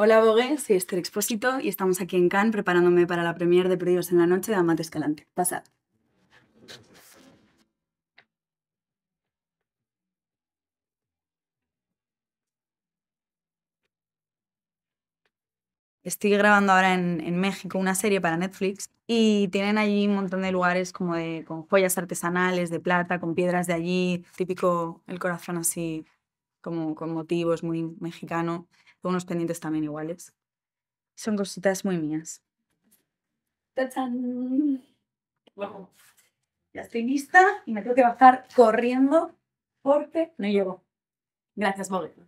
Hola Bogue, soy Esther Expósito y estamos aquí en Cannes preparándome para la premiere de Perdidos en la Noche de Amate Escalante. Pasad. Estoy grabando ahora en, en, México una serie para Netflix y tienen allí un montón de lugares como de, con joyas artesanales de plata, con piedras de allí, típico el corazón así como con motivos muy mexicano, con unos pendientes también iguales. Son cositas muy mías. Ya estoy lista y me tengo que bajar corriendo porque no llego. Gracias, Bob.